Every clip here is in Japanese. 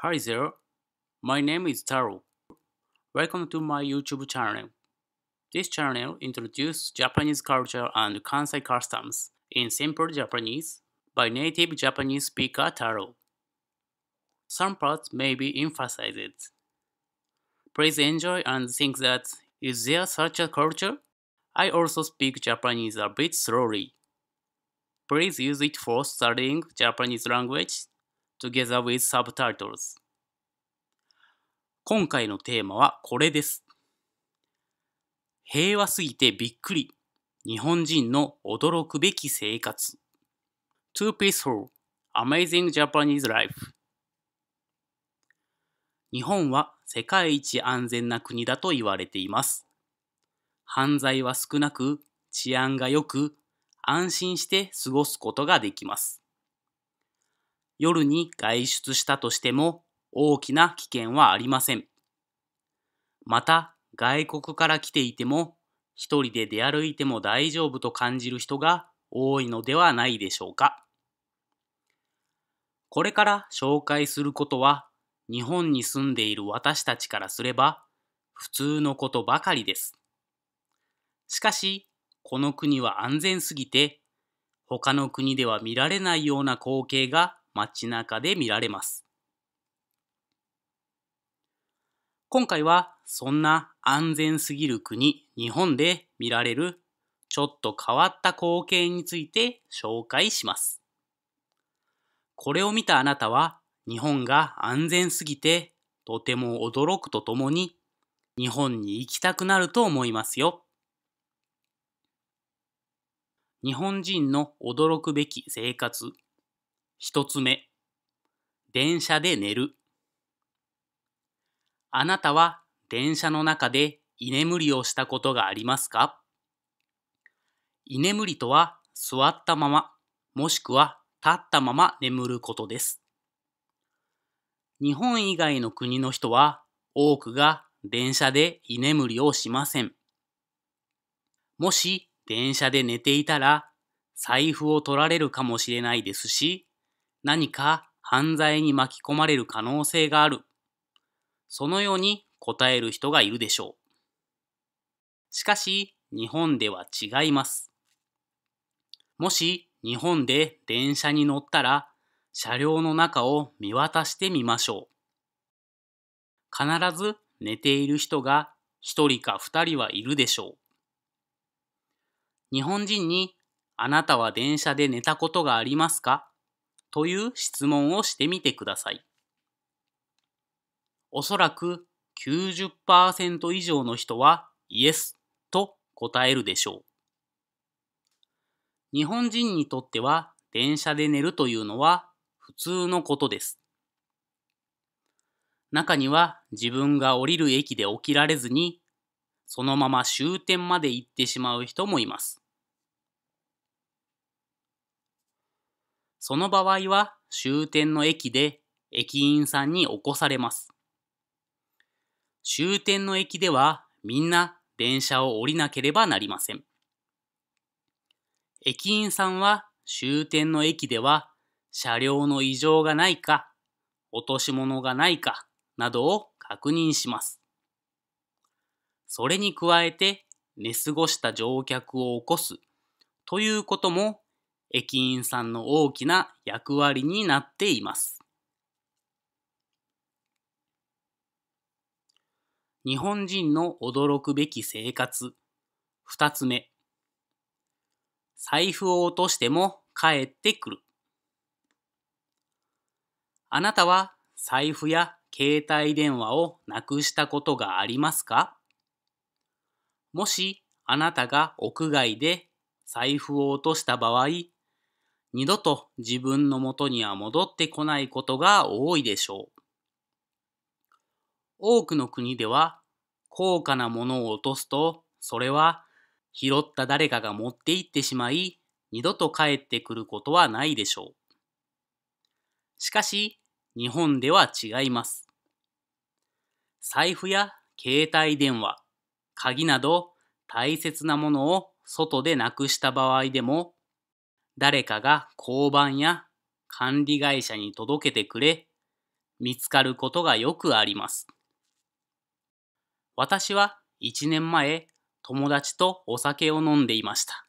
Hi there, my name is Taro. Welcome to my YouTube channel. This channel introduces Japanese culture and Kansai customs in simple Japanese by native Japanese speaker Taro. Some parts may be emphasized. Please enjoy and think that is there such a culture? I also speak Japanese a bit slowly. Please use it for studying Japanese language together with subtitles 今回のテーマはこれです平和すぎてびっくり日本人の驚くべき生活 Too peaceful amazing Japanese life 日本は世界一安全な国だと言われています犯罪は少なく治安が良く安心して過ごすことができます夜に外出したとしても大きな危険はありません。また、外国から来ていても、一人で出歩いても大丈夫と感じる人が多いのではないでしょうか。これから紹介することは、日本に住んでいる私たちからすれば、普通のことばかりです。しかし、この国は安全すぎて、他の国では見られないような光景が街中で見られます。今回はそんな安全すぎる国、日本で見られるちょっと変わった光景について紹介します。これを見たあなたは日本が安全すぎてとても驚くとともに日本に行きたくなると思いますよ。日本人の驚くべき生活一つ目、電車で寝る。あなたは電車の中で居眠りをしたことがありますか居眠りとは座ったまま、もしくは立ったまま眠ることです。日本以外の国の人は多くが電車で居眠りをしません。もし電車で寝ていたら財布を取られるかもしれないですし、何か犯罪に巻き込まれる可能性がある。そのように答える人がいるでしょう。しかし、日本では違います。もし日本で電車に乗ったら、車両の中を見渡してみましょう。必ず寝ている人が一人か二人はいるでしょう。日本人にあなたは電車で寝たことがありますかという質問をしてみてください。おそらく90%以上の人はイエスと答えるでしょう。日本人にとっては電車で寝るというのは普通のことです。中には自分が降りる駅で起きられずに、そのまま終点まで行ってしまう人もいます。その場合は終点の駅で駅員さんに起こされます。終点の駅ではみんな電車を降りなければなりません。駅員さんは終点の駅では車両の異常がないか、落とし物がないかなどを確認します。それに加えて寝過ごした乗客を起こすということも駅員さんの大きな役割になっています。日本人の驚くべき生活。二つ目。財布を落としても帰ってくる。あなたは財布や携帯電話をなくしたことがありますかもしあなたが屋外で財布を落とした場合、二度と自分の元には戻ってこないことが多いでしょう。多くの国では高価なものを落とすとそれは拾った誰かが持って行ってしまい二度と帰ってくることはないでしょう。しかし日本では違います。財布や携帯電話、鍵など大切なものを外でなくした場合でも誰かが交番や管理会社に届けてくれ、見つかることがよくあります。私は一年前、友達とお酒を飲んでいました。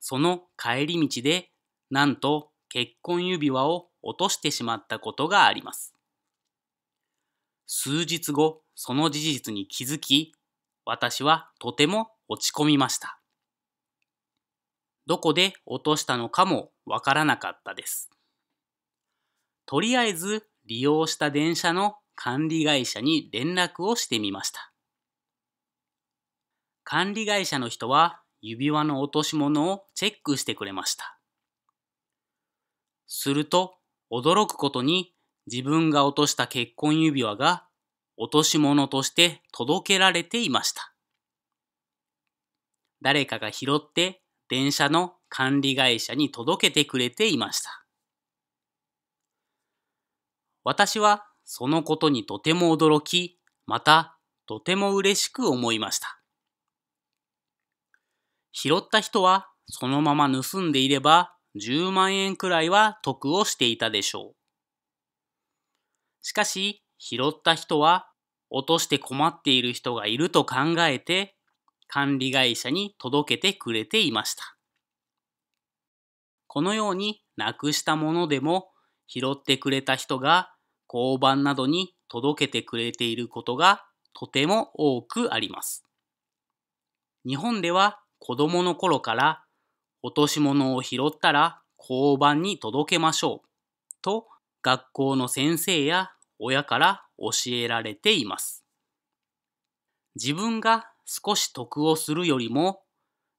その帰り道で、なんと結婚指輪を落としてしまったことがあります。数日後、その事実に気づき、私はとても落ち込みました。どこで落としたのかもわからなかったです。とりあえず利用した電車の管理会社に連絡をしてみました。管理会社の人は指輪の落とし物をチェックしてくれました。すると驚くことに自分が落とした結婚指輪が落とし物として届けられていました。誰かが拾って電車の管理会社に届けてくれていました。私はそのことにとても驚き、またとても嬉しく思いました。拾った人はそのまま盗んでいれば10万円くらいは得をしていたでしょう。しかし拾った人は落として困っている人がいると考えて管理会社に届けてくれていました。このようになくしたものでも拾ってくれた人が交番などに届けてくれていることがとても多くあります。日本では子供の頃から落とし物を拾ったら交番に届けましょうと学校の先生や親から教えられています。自分が少し得をするよりも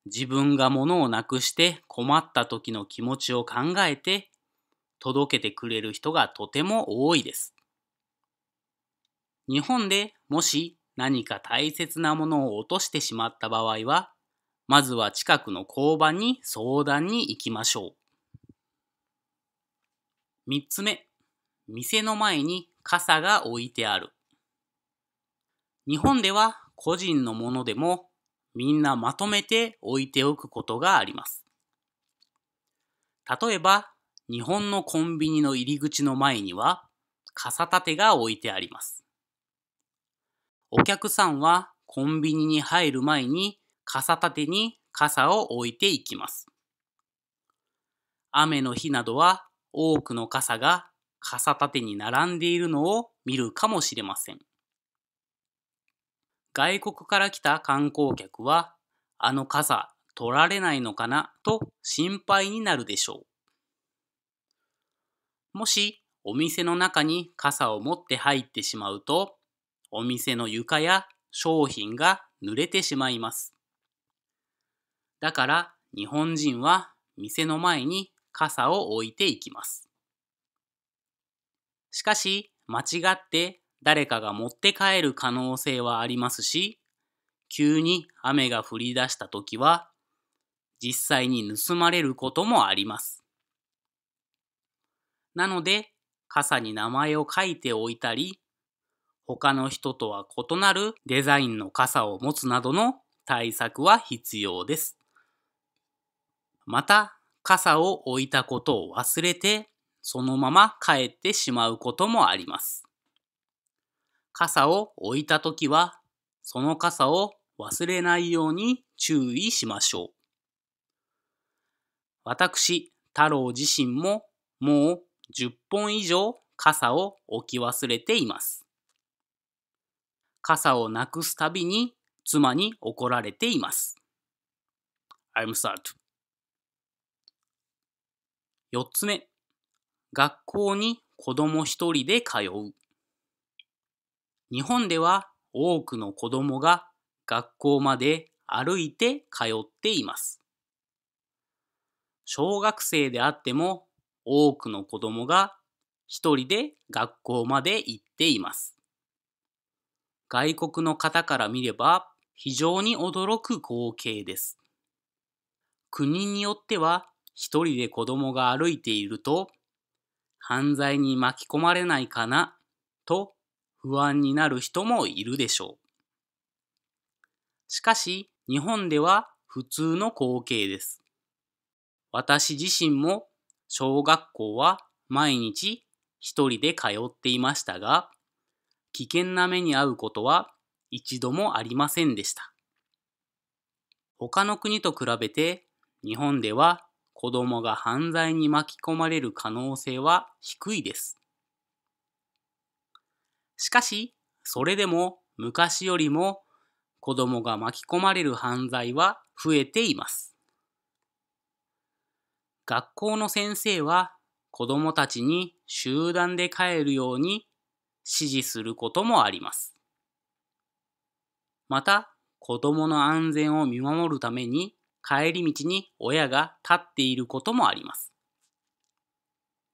自分が物をなくして困った時の気持ちを考えて届けてくれる人がとても多いです。日本でもし何か大切なものを落としてしまった場合は、まずは近くの交番に相談に行きましょう。三つ目、店の前に傘が置いてある。日本では個人のものでもみんなまとめて置いておくことがあります。例えば、日本のコンビニの入り口の前には傘立てが置いてあります。お客さんはコンビニに入る前に傘立てに傘を置いていきます。雨の日などは多くの傘が傘立てに並んでいるのを見るかもしれません。外国から来た観光客は、あの傘取られないのかなと心配になるでしょう。もしお店の中に傘を持って入ってしまうと、お店の床や商品が濡れてしまいます。だから日本人は店の前に傘を置いていきます。しかし、間違って誰かが持って帰る可能性はありますし、急に雨が降り出した時は、実際に盗まれることもあります。なので、傘に名前を書いておいたり、他の人とは異なるデザインの傘を持つなどの対策は必要です。また、傘を置いたことを忘れて、そのまま帰ってしまうこともあります。傘を置いたときは、その傘を忘れないように注意しましょう。私、太郎自身ももう10本以上傘を置き忘れています。傘をなくすたびに妻に怒られています。I'm sad. 4つ目、学校に子供一人で通う。日本では多くの子供が学校まで歩いて通っています。小学生であっても多くの子供が一人で学校まで行っています。外国の方から見れば非常に驚く光景です。国によっては一人で子供が歩いていると犯罪に巻き込まれないかなと不安になる人もいるでしょう。しかし、日本では普通の光景です。私自身も小学校は毎日一人で通っていましたが、危険な目に遭うことは一度もありませんでした。他の国と比べて日本では子供が犯罪に巻き込まれる可能性は低いです。しかし、それでも昔よりも子供が巻き込まれる犯罪は増えています。学校の先生は子供たちに集団で帰るように指示することもあります。また、子供の安全を見守るために帰り道に親が立っていることもあります。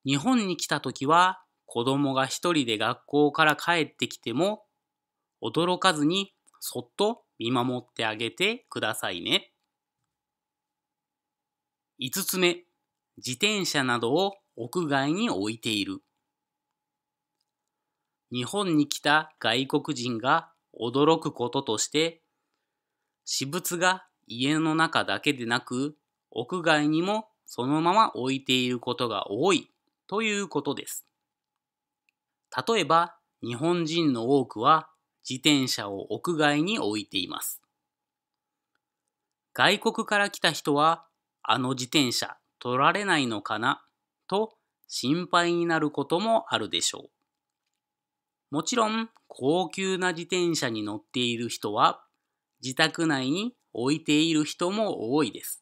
日本に来た時は子供が一人で学校から帰ってきても驚かずにそっと見守ってあげてくださいね。5つ目、自転車などを屋外に置いている。日本に来た外国人が驚くこととして、私物が家の中だけでなく、屋外にもそのまま置いていることが多いということです。例えば、日本人の多くは自転車を屋外に置いています。外国から来た人は、あの自転車取られないのかなと心配になることもあるでしょう。もちろん、高級な自転車に乗っている人は、自宅内に置いている人も多いです。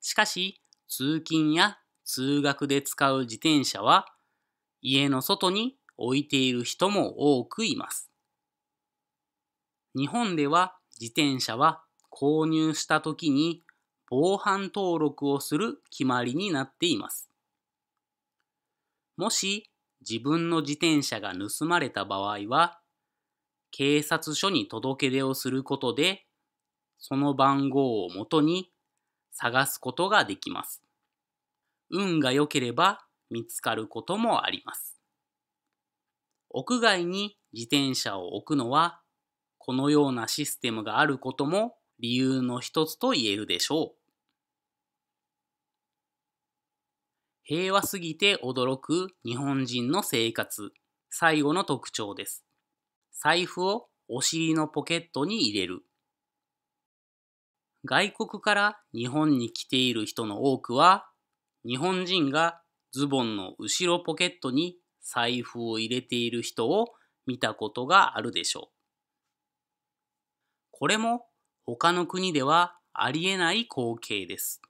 しかし、通勤や通学で使う自転車は、家の外に置いている人も多くいます。日本では自転車は購入した時に防犯登録をする決まりになっています。もし自分の自転車が盗まれた場合は、警察署に届け出をすることで、その番号をもとに探すことができます。運が良ければ見つかることもあります。屋外に自転車を置くのはこのようなシステムがあることも理由の一つと言えるでしょう。平和すぎて驚く日本人の生活。最後の特徴です。財布をお尻のポケットに入れる。外国から日本に来ている人の多くは、日本人がズボンの後ろポケットに財布を入れている人を見たことがあるでしょう。これも他の国ではありえない光景です。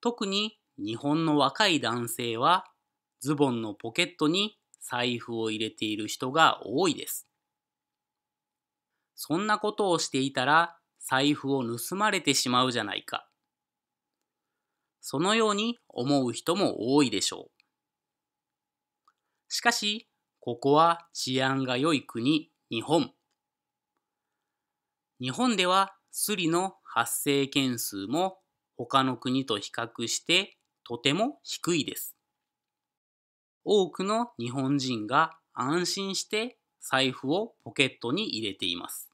特に日本の若い男性はズボンのポケットに財布を入れている人が多いです。そんなことをしていたら財布を盗まれてしまうじゃないか。そのように思う人も多いでしょう。しかし、ここは治安が良い国、日本。日本ではスリの発生件数も他の国と比較してとても低いです。多くの日本人が安心して財布をポケットに入れています。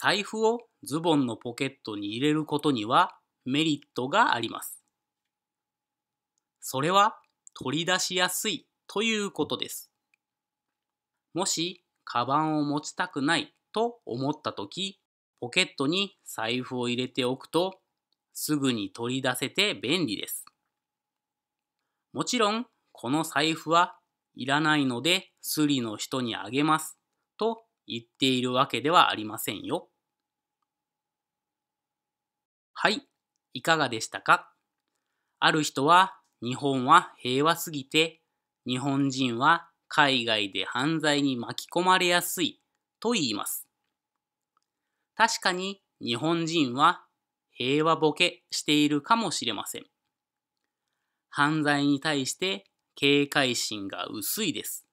財布をズボンのポケットに入れることにはメリットがあります。それは取り出しやすいということです。もし、カバンを持ちたくないと思ったとき、ポケットに財布を入れておくと、すぐに取り出せて便利です。もちろん、この財布はいらないので、スリの人にあげますと言っているわけではありませんよ。はい、いかがでしたかある人は日本は平和すぎて日本人は海外で犯罪に巻き込まれやすいと言います。確かに日本人は平和ボケしているかもしれません。犯罪に対して警戒心が薄いです。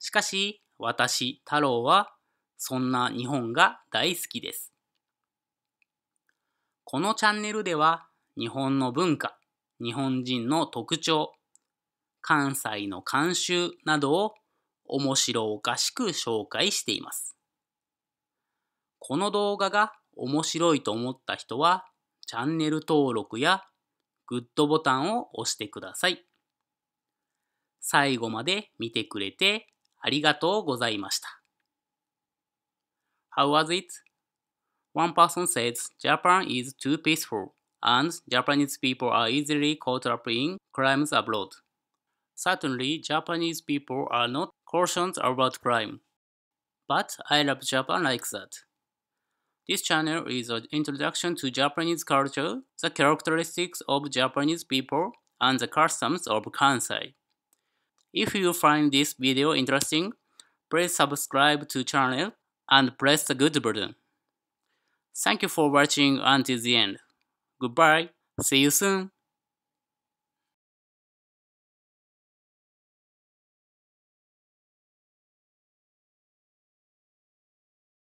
しかし私、太郎はそんな日本が大好きです。このチャンネルでは日本の文化、日本人の特徴、関西の慣習などを面白おかしく紹介しています。この動画が面白いと思った人はチャンネル登録やグッドボタンを押してください。最後まで見てくれてありがとうございました。How was it? One person says, Japan is too peaceful, and Japanese people are easily caught up in crimes abroad. Certainly, Japanese people are not cautious about crime. But I love Japan like that. This channel is an introduction to Japanese culture, the characteristics of Japanese people, and the customs of Kansai. If you find this video interesting, please subscribe to channel and press the good button. Thank you for watching until the end. Goodbye, see you soon.